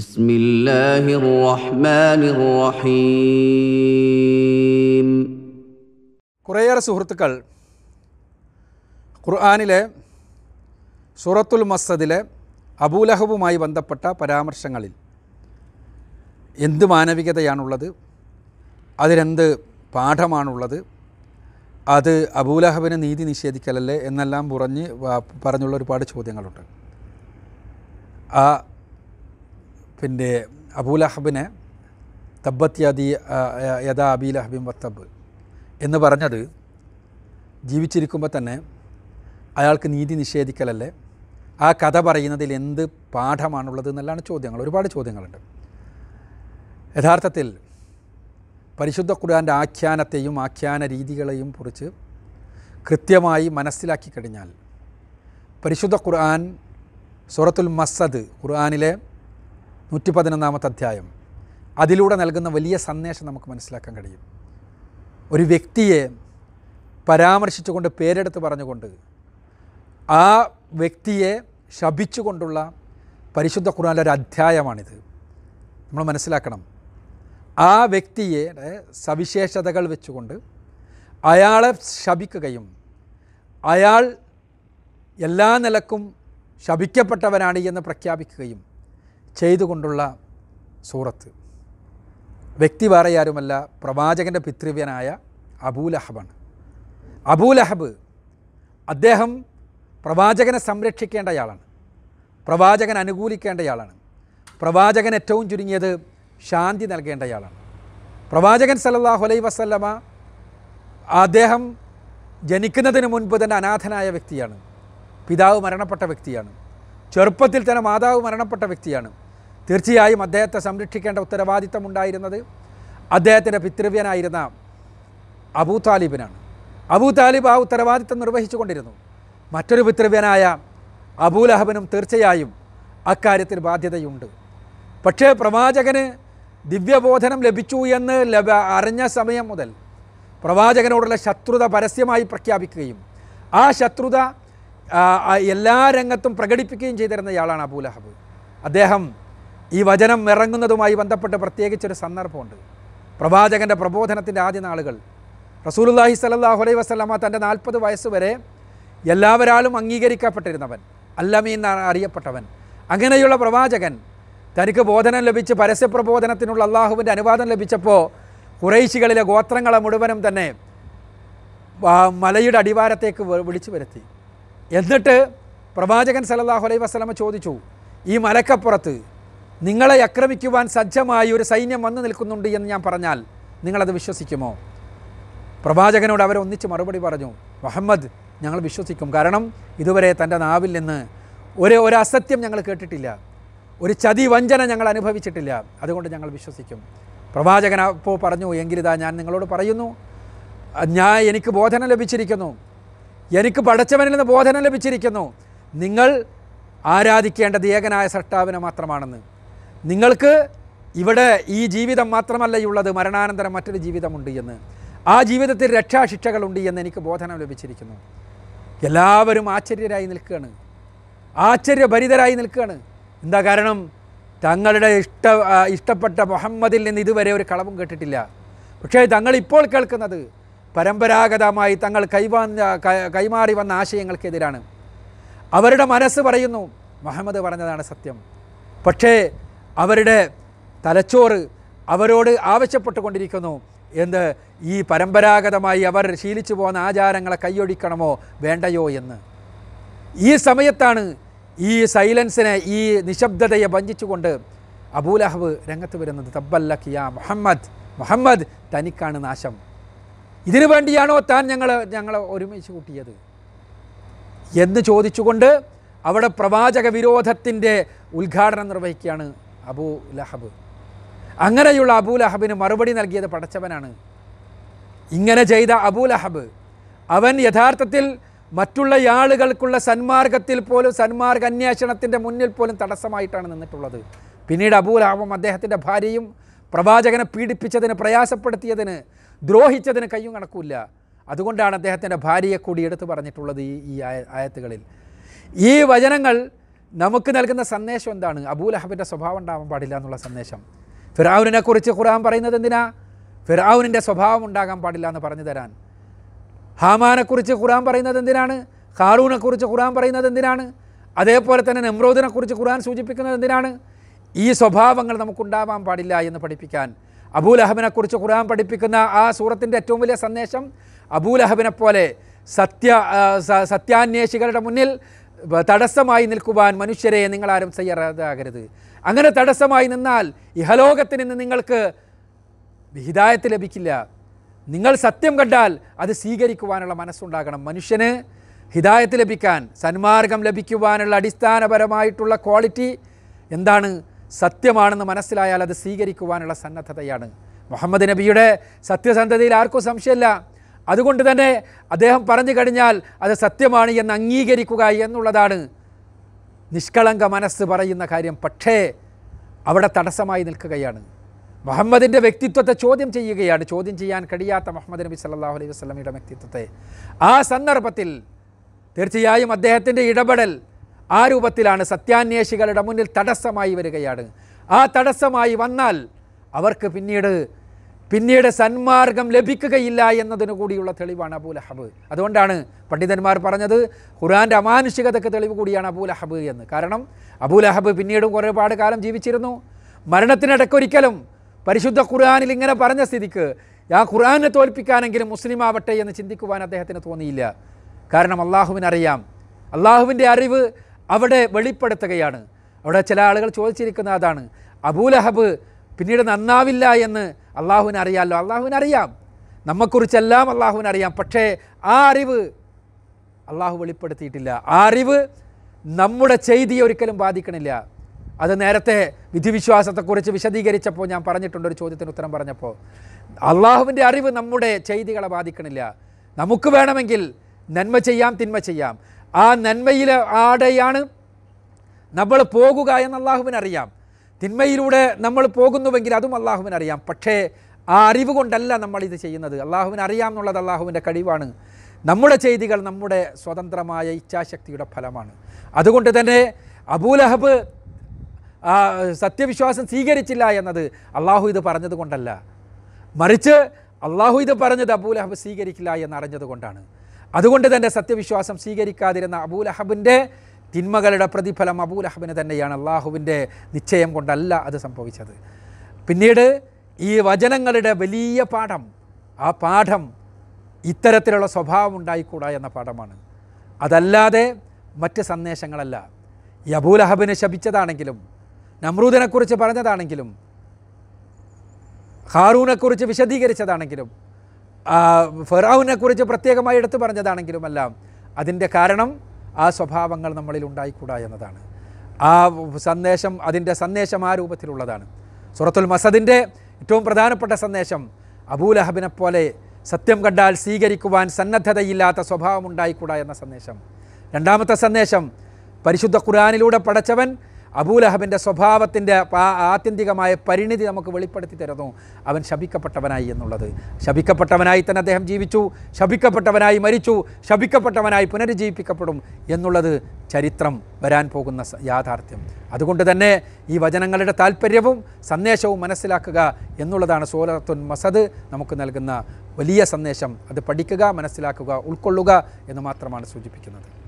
بسم الله الرحمن الرحيم കുറേയേറെ സുഹൃത്തുക്കൾ ഖുർആാനിലെ സൂറത്തുൽ മസ്സദിലെ അബൂലഹബുമായി ബന്ധപ്പെട്ട പരാമർശങ്ങളിൽ എന്ത് മാനവികതയാണുള്ളത് അതിനെന്ത് പാഠമാണുള്ളത് അത് അബൂലഹബിനെ നീതി നിഷേധിക്കലല്ലേ എന്നെല്ലാം പുറഞ്ഞ് പറഞ്ഞുള്ള ഒരുപാട് ചോദ്യങ്ങളുണ്ട് ആ പിന്നെ അബൂലഹബിനെ തബ്ബത്ത് യദി യഥാ അബീലഹബിൻ വത്തബ് എന്ന് പറഞ്ഞത് ജീവിച്ചിരിക്കുമ്പോൾ തന്നെ അയാൾക്ക് നീതി നിഷേധിക്കലല്ലേ ആ കഥ പറയുന്നതിൽ എന്ത് പാഠമാണുള്ളത് എന്നെല്ലാം ചോദ്യങ്ങൾ ഒരുപാട് ചോദ്യങ്ങളുണ്ട് യഥാർത്ഥത്തിൽ പരിശുദ്ധ കുടാൻ്റെ ആഖ്യാനത്തെയും ആഖ്യാന രീതികളെയും കുറിച്ച് കൃത്യമായി മനസ്സിലാക്കി കഴിഞ്ഞാൽ പരിശുദ്ധ ഖുർആൻ സൂറത്തുൽ മസദ് ഖുർആനിലെ നൂറ്റി പതിനൊന്നാമത്തെ അധ്യായം അതിലൂടെ നൽകുന്ന വലിയ സന്ദേശം നമുക്ക് മനസ്സിലാക്കാൻ കഴിയും ഒരു വ്യക്തിയെ പരാമർശിച്ചുകൊണ്ട് പേരെടുത്ത് പറഞ്ഞുകൊണ്ട് ആ വ്യക്തിയെ ശപിച്ചുകൊണ്ടുള്ള പരിശുദ്ധ ഖുർആാനിലെ ഒരു അധ്യായമാണിത് നമ്മൾ മനസ്സിലാക്കണം ആ വ്യക്തിയെ സവിശേഷതകൾ വെച്ചുകൊണ്ട് അയാളെ ശപിക്കുകയും അയാൾ എല്ലാ നിലക്കും ശപിക്കപ്പെട്ടവനാണ് എന്ന് പ്രഖ്യാപിക്കുകയും ചെയ്തുകൊണ്ടുള്ള സൂറത്ത് വ്യക്തി വേറെ ആരുമല്ല പ്രവാചകൻ്റെ പിതൃവ്യനായ അബൂലഹബാണ് അബൂലഹബ് അദ്ദേഹം പ്രവാചകനെ സംരക്ഷിക്കേണ്ടയാളാണ് പ്രവാചകൻ അനുകൂലിക്കേണ്ടയാളാണ് പ്രവാചകൻ ഏറ്റവും ചുരുങ്ങിയത് ശാന്തി നൽകേണ്ടയാളാണ് പ്രവാചകൻ സല്ലാഹു അലൈ വസ്ല്ലമ അദ്ദേഹം ജനിക്കുന്നതിന് മുൻപ് തന്നെ അനാഥനായ വ്യക്തിയാണ് പിതാവ് മരണപ്പെട്ട വ്യക്തിയാണ് ചെറുപ്പത്തിൽ തന്നെ മാതാവ് മരണപ്പെട്ട വ്യക്തിയാണ് തീർച്ചയായും അദ്ദേഹത്തെ സംരക്ഷിക്കേണ്ട ഉത്തരവാദിത്തം ഉണ്ടായിരുന്നത് അദ്ദേഹത്തിൻ്റെ പിതൃവ്യനായിരുന്ന അബൂ താലിബിനാണ് അബൂ താലിബ് ആ ഉത്തരവാദിത്തം നിർവഹിച്ചു കൊണ്ടിരുന്നു മറ്റൊരു പിതൃവ്യനായ അബൂലഹബനും തീർച്ചയായും അക്കാര്യത്തിൽ ബാധ്യതയുണ്ട് പക്ഷേ പ്രവാചകന് ദിവ്യബോധനം ലഭിച്ചു എന്ന് ലഭ അറിഞ്ഞ സമയം മുതൽ പ്രവാചകനോടുള്ള ശത്രുത പരസ്യമായി പ്രഖ്യാപിക്കുകയും ആ ശത്രുത എല്ലാ രംഗത്തും പ്രകടിപ്പിക്കുകയും ചെയ്തിരുന്നയാളാണ് അബൂലഹബ് അദ്ദേഹം ഈ വചനം ഇറങ്ങുന്നതുമായി ബന്ധപ്പെട്ട് പ്രത്യേകിച്ചൊരു സന്ദർഭമുണ്ട് പ്രവാചകൻ്റെ പ്രബോധനത്തിൻ്റെ ആദ്യ നാളുകൾ റസൂലുല്ലാഹി സലല്ലാഹു അലൈ വസ്ലമ തൻ്റെ നാൽപ്പത് വയസ്സ് വരെ എല്ലാവരാലും അംഗീകരിക്കപ്പെട്ടിരുന്നവൻ അല്ലമി എന്നാണ് അറിയപ്പെട്ടവൻ അങ്ങനെയുള്ള പ്രവാചകൻ തനിക്ക് ബോധനം ലഭിച്ച് പരസ്യപ്രബോധനത്തിനുള്ള അള്ളാഹുവിൻ്റെ അനുവാദം ലഭിച്ചപ്പോൾ കുറേശികളിലെ ഗോത്രങ്ങളെ മുഴുവനും തന്നെ മലയുടെ അടിവാരത്തേക്ക് വിളിച്ചു വരുത്തി എന്നിട്ട് പ്രവാചകൻ സലല്ലാഹു അലൈ വസ്ലമ ചോദിച്ചു ഈ മലക്കപ്പുറത്ത് നിങ്ങളെ ആക്രമിക്കുവാൻ സജ്ജമായി ഒരു സൈന്യം വന്നു നിൽക്കുന്നുണ്ട് എന്ന് ഞാൻ പറഞ്ഞാൽ നിങ്ങളത് വിശ്വസിക്കുമോ പ്രവാചകനോട് അവരൊന്നിച്ച് മറുപടി പറഞ്ഞു മുഹമ്മദ് ഞങ്ങൾ വിശ്വസിക്കും കാരണം ഇതുവരെ തൻ്റെ നാവിൽ നിന്ന് ഒരു ഒരു അസത്യം ഞങ്ങൾ കേട്ടിട്ടില്ല ഒരു ചതി വഞ്ചന ഞങ്ങൾ അനുഭവിച്ചിട്ടില്ല അതുകൊണ്ട് ഞങ്ങൾ വിശ്വസിക്കും പ്രവാചകൻ അപ്പോൾ പറഞ്ഞു എങ്കിലിതാ ഞാൻ നിങ്ങളോട് പറയുന്നു ഞാൻ എനിക്ക് ബോധനം ലഭിച്ചിരിക്കുന്നു എനിക്ക് പടച്ചവനിൽ നിന്ന് ബോധനം ലഭിച്ചിരിക്കുന്നു നിങ്ങൾ ആരാധിക്കേണ്ടത് ഏകനായ സൃഷ്ടാവിനെ മാത്രമാണെന്ന് നിങ്ങൾക്ക് ഇവിടെ ഈ ജീവിതം മാത്രമല്ല ഉള്ളത് മരണാനന്തരം മറ്റൊരു ജീവിതമുണ്ട് എന്ന് ആ ജീവിതത്തിൽ രക്ഷാശിക്ഷകളുണ്ട് എന്ന് എനിക്ക് ബോധനം ലഭിച്ചിരിക്കുന്നു എല്ലാവരും ആശ്ചര്യരായി നിൽക്കുകയാണ് ആശ്ചര്യഭരിതരായി നിൽക്കുകയാണ് എന്താ കാരണം തങ്ങളുടെ ഇഷ്ട ഇഷ്ടപ്പെട്ട മുഹമ്മദിൽ നിന്ന് ഇതുവരെ ഒരു കളവും കേട്ടിട്ടില്ല പക്ഷേ തങ്ങളിപ്പോൾ കേൾക്കുന്നത് പരമ്പരാഗതമായി തങ്ങൾ കൈവാഞ്ഞ കൈമാറി വന്ന ആശയങ്ങൾക്കെതിരാണ് അവരുടെ മനസ്സ് പറയുന്നു മുഹമ്മദ് പറഞ്ഞതാണ് സത്യം പക്ഷേ അവരുടെ തലച്ചോറ് അവരോട് ആവശ്യപ്പെട്ടുകൊണ്ടിരിക്കുന്നു എന്ത് ഈ പരമ്പരാഗതമായി അവർ ശീലിച്ചു പോകുന്ന ആചാരങ്ങളെ കൈയൊടിക്കണമോ വേണ്ടയോ എന്ന് ഈ സമയത്താണ് ഈ സൈലൻസിനെ ഈ നിശബ്ദതയെ വഞ്ചിച്ചുകൊണ്ട് അബൂലഹബ് രംഗത്ത് വരുന്നത് തബ്ബല്ല കിയ മുഹമ്മദ് മുഹമ്മദ് തനിക്കാണ് നാശം ഇതിനു വേണ്ടിയാണോ താൻ ഞങ്ങൾ ഞങ്ങളെ ഒരുമിച്ച് കൂട്ടിയത് എന്ന് ചോദിച്ചുകൊണ്ട് അവിടെ പ്രവാചക വിരോധത്തിൻ്റെ ഉദ്ഘാടനം നിർവഹിക്കുകയാണ് അബൂ ലഹബ് അങ്ങനെയുള്ള അബൂ ലഹബിന് മറുപടി നൽകിയത് പടച്ചവനാണ് ഇങ്ങനെ ചെയ്ത അബൂ ലഹബ് അവൻ യഥാർത്ഥത്തിൽ മറ്റുള്ള ആളുകൾക്കുള്ള സന്മാർഗത്തിൽ പോലും സന്മാർഗ അന്വേഷണത്തിൻ്റെ മുന്നിൽ പോലും തടസ്സമായിട്ടാണ് നിന്നിട്ടുള്ളത് പിന്നീട് അബൂ ലഹബും അദ്ദേഹത്തിൻ്റെ ഭാര്യയും പ്രവാചകനെ പീഡിപ്പിച്ചതിന് പ്രയാസപ്പെടുത്തിയതിന് ദ്രോഹിച്ചതിന് കയ്യും കണക്കൂല്ല അതുകൊണ്ടാണ് അദ്ദേഹത്തിൻ്റെ ഭാര്യയെ കൂടി എടുത്തു പറഞ്ഞിട്ടുള്ളത് ഈ ഈ ആയത്തുകളിൽ ഈ വചനങ്ങൾ നമുക്ക് നൽകുന്ന സന്ദേശം എന്താണ് അബൂലഹബിൻ്റെ സ്വഭാവം ഉണ്ടാവാൻ പാടില്ല എന്നുള്ള സന്ദേശം ഫിറാവുനെക്കുറിച്ച് കുറിച്ച് ഖുർആൻ പറയുന്നത് എന്തിനാ ഫിറാവുനിൻ്റെ സ്വഭാവം ഉണ്ടാകാൻ പാടില്ല എന്ന് പറഞ്ഞു തരാൻ ഹാമാനെക്കുറിച്ച് ഖുർആൻ പറയുന്നത് എന്തിനാണ് ഹാറൂനെക്കുറിച്ച് ഖുർആൻ പറയുന്നത് എന്തിനാണ് അതേപോലെ തന്നെ നെമ്രോദിനെക്കുറിച്ച് ഖുർആൻ സൂചിപ്പിക്കുന്നത് എന്തിനാണ് ഈ സ്വഭാവങ്ങൾ നമുക്കുണ്ടാവാൻ പാടില്ല എന്ന് പഠിപ്പിക്കാൻ അബൂലഹബിനെക്കുറിച്ച് ഖുർആൻ പഠിപ്പിക്കുന്ന ആ സൂറത്തിൻ്റെ ഏറ്റവും വലിയ സന്ദേശം അബൂലഹബിനെ പോലെ സത്യ സത്യാന്വേഷികളുടെ മുന്നിൽ തടസ്സമായി നിൽക്കുവാൻ മനുഷ്യരെ നിങ്ങളാരും തയ്യാറാകരുത് അങ്ങനെ തടസ്സമായി നിന്നാൽ ഇഹലോകത്തിൽ നിന്ന് നിങ്ങൾക്ക് വിഹിതായത്ത് ലഭിക്കില്ല നിങ്ങൾ സത്യം കണ്ടാൽ അത് സ്വീകരിക്കുവാനുള്ള മനസ്സുണ്ടാകണം മനുഷ്യന് ഹിതായത്ത് ലഭിക്കാൻ സന്മാർഗം ലഭിക്കുവാനുള്ള അടിസ്ഥാനപരമായിട്ടുള്ള ക്വാളിറ്റി എന്താണ് സത്യമാണെന്ന് മനസ്സിലായാൽ അത് സ്വീകരിക്കുവാനുള്ള സന്നദ്ധതയാണ് മുഹമ്മദ് നബിയുടെ സത്യസന്ധതയിൽ ആർക്കും സംശയമില്ല അതുകൊണ്ട് തന്നെ അദ്ദേഹം പറഞ്ഞു കഴിഞ്ഞാൽ അത് സത്യമാണ് എന്ന് അംഗീകരിക്കുക എന്നുള്ളതാണ് നിഷ്കളങ്ക മനസ്സ് പറയുന്ന കാര്യം പക്ഷേ അവിടെ തടസ്സമായി നിൽക്കുകയാണ് മുഹമ്മദിൻ്റെ വ്യക്തിത്വത്തെ ചോദ്യം ചെയ്യുകയാണ് ചോദ്യം ചെയ്യാൻ കഴിയാത്ത മുഹമ്മദ് നബി സല്ലാഹു അലൈഹി വസ്ലമിയുടെ വ്യക്തിത്വത്തെ ആ സന്ദർഭത്തിൽ തീർച്ചയായും അദ്ദേഹത്തിൻ്റെ ഇടപെടൽ ആ രൂപത്തിലാണ് സത്യാന്വേഷികളുടെ മുന്നിൽ തടസ്സമായി വരികയാണ് ആ തടസ്സമായി വന്നാൽ അവർക്ക് പിന്നീട് പിന്നീട് സന്മാർഗം ലഭിക്കുകയില്ല എന്നതിന് കൂടിയുള്ള തെളിവാണ് അബൂലഹബ് അതുകൊണ്ടാണ് പണ്ഡിതന്മാർ പറഞ്ഞത് ഖുറാൻ്റെ അമാനുഷികതയ്ക്ക് തെളിവ് കൂടിയാണ് അബൂലഹബ് എന്ന് കാരണം അബൂലഹബ് പിന്നീടും ഒരുപാട് കാലം ജീവിച്ചിരുന്നു മരണത്തിനിടയ്ക്കൊരിക്കലും പരിശുദ്ധ ഖുർആാനിൽ ഇങ്ങനെ പറഞ്ഞ സ്ഥിതിക്ക് ആ ഖുർആാനെ തോൽപ്പിക്കാനെങ്കിലും മുസ്ലിം ആവട്ടെ എന്ന് ചിന്തിക്കുവാൻ അദ്ദേഹത്തിന് തോന്നിയില്ല കാരണം അള്ളാഹുവിനറിയാം അള്ളാഹുവിൻ്റെ അറിവ് അവിടെ വെളിപ്പെടുത്തുകയാണ് അവിടെ ചില ആളുകൾ ചോദിച്ചിരിക്കുന്ന അതാണ് അബൂലഹബ് പിന്നീട് നന്നാവില്ല എന്ന് അള്ളാഹുവിനറിയാമല്ലോ അള്ളാഹുവിനറിയാം നമ്മെക്കുറിച്ചെല്ലാം അള്ളാഹുവിനറിയാം പക്ഷേ ആ അറിവ് അള്ളാഹു വെളിപ്പെടുത്തിയിട്ടില്ല ആ അറിവ് നമ്മുടെ ചെയ്തിയെ ഒരിക്കലും ബാധിക്കണില്ല അത് നേരത്തെ വിധിവിശ്വാസത്തെക്കുറിച്ച് വിശദീകരിച്ചപ്പോൾ ഞാൻ പറഞ്ഞിട്ടുണ്ട് ഒരു ചോദ്യത്തിന് ഉത്തരം പറഞ്ഞപ്പോൾ അള്ളാഹുവിൻ്റെ അറിവ് നമ്മുടെ ചെയ്തികളെ ബാധിക്കണില്ല നമുക്ക് വേണമെങ്കിൽ നന്മ ചെയ്യാം തിന്മ ചെയ്യാം ആ നന്മയിലെ ആടെയാണ് നമ്മൾ പോകുക എന്ന് അള്ളാഹുവിനറിയാം തിന്മയിലൂടെ നമ്മൾ പോകുന്നുവെങ്കിൽ അതും അള്ളാഹുവിനറിയാം പക്ഷേ ആ അറിവ് കൊണ്ടല്ല നമ്മൾ ഇത് ചെയ്യുന്നത് അള്ളാഹുവിന് അറിയാം എന്നുള്ളത് അള്ളാഹുവിൻ്റെ കഴിവാണ് നമ്മുടെ ചെയ്തികൾ നമ്മുടെ സ്വതന്ത്രമായ ഇച്ഛാശക്തിയുടെ ഫലമാണ് അതുകൊണ്ട് തന്നെ അബൂലഹബ് സത്യവിശ്വാസം സ്വീകരിച്ചില്ല എന്നത് അള്ളാഹു ഇത് പറഞ്ഞത് കൊണ്ടല്ല മറിച്ച് അള്ളാഹു ഇത് പറഞ്ഞത് അബൂലഹബ് സ്വീകരിക്കില്ല എന്നറിഞ്ഞത് കൊണ്ടാണ് അതുകൊണ്ട് തന്നെ സത്യവിശ്വാസം സ്വീകരിക്കാതിരുന്ന അബൂലഹബിൻ്റെ തിന്മകളുടെ പ്രതിഫലം അബൂലഹബിന് തന്നെയാണ് അള്ളാഹുവിൻ്റെ നിശ്ചയം കൊണ്ടല്ല അത് സംഭവിച്ചത് പിന്നീട് ഈ വചനങ്ങളുടെ വലിയ പാഠം ആ പാഠം ഇത്തരത്തിലുള്ള സ്വഭാവം ഉണ്ടായിക്കൂടാ എന്ന പാഠമാണ് അതല്ലാതെ മറ്റ് സന്ദേശങ്ങളല്ല ഈ അബൂലഹബിന് ശപിച്ചതാണെങ്കിലും നമ്രൂദിനെക്കുറിച്ച് പറഞ്ഞതാണെങ്കിലും ഹാറൂനെക്കുറിച്ച് വിശദീകരിച്ചതാണെങ്കിലും ഫെറാവിനെക്കുറിച്ച് പ്രത്യേകമായി എടുത്തു പറഞ്ഞതാണെങ്കിലും എല്ലാം അതിൻ്റെ കാരണം ആ സ്വഭാവങ്ങൾ നമ്മളിൽ ഉണ്ടായിക്കൂടാ എന്നതാണ് ആ സന്ദേശം അതിൻ്റെ സന്ദേശം ആ രൂപത്തിലുള്ളതാണ് സുറത്തുൽ മസദിൻ്റെ ഏറ്റവും പ്രധാനപ്പെട്ട സന്ദേശം അബൂലഹബിനെ പോലെ സത്യം കണ്ടാൽ സ്വീകരിക്കുവാൻ സന്നദ്ധതയില്ലാത്ത സ്വഭാവം ഉണ്ടായിക്കൂടാ എന്ന സന്ദേശം രണ്ടാമത്തെ സന്ദേശം പരിശുദ്ധ ഖുർആാനിലൂടെ പടച്ചവൻ അബൂലഹബിൻ്റെ സ്വഭാവത്തിൻ്റെ ആത്യന്തികമായ പരിണിതി നമുക്ക് വെളിപ്പെടുത്തി തരുന്നു അവൻ ശപിക്കപ്പെട്ടവനായി എന്നുള്ളത് ശപിക്കപ്പെട്ടവനായി തന്നെ അദ്ദേഹം ജീവിച്ചു ശപിക്കപ്പെട്ടവനായി മരിച്ചു ശപിക്കപ്പെട്ടവനായി പുനരുജ്ജീവിപ്പിക്കപ്പെടും എന്നുള്ളത് ചരിത്രം വരാൻ പോകുന്ന യാഥാർത്ഥ്യം അതുകൊണ്ട് തന്നെ ഈ വചനങ്ങളുടെ താല്പര്യവും സന്ദേശവും മനസ്സിലാക്കുക എന്നുള്ളതാണ് സോലത്തുൻ മസദ് നമുക്ക് നൽകുന്ന വലിയ സന്ദേശം അത് പഠിക്കുക മനസ്സിലാക്കുക ഉൾക്കൊള്ളുക എന്ന് മാത്രമാണ് സൂചിപ്പിക്കുന്നത്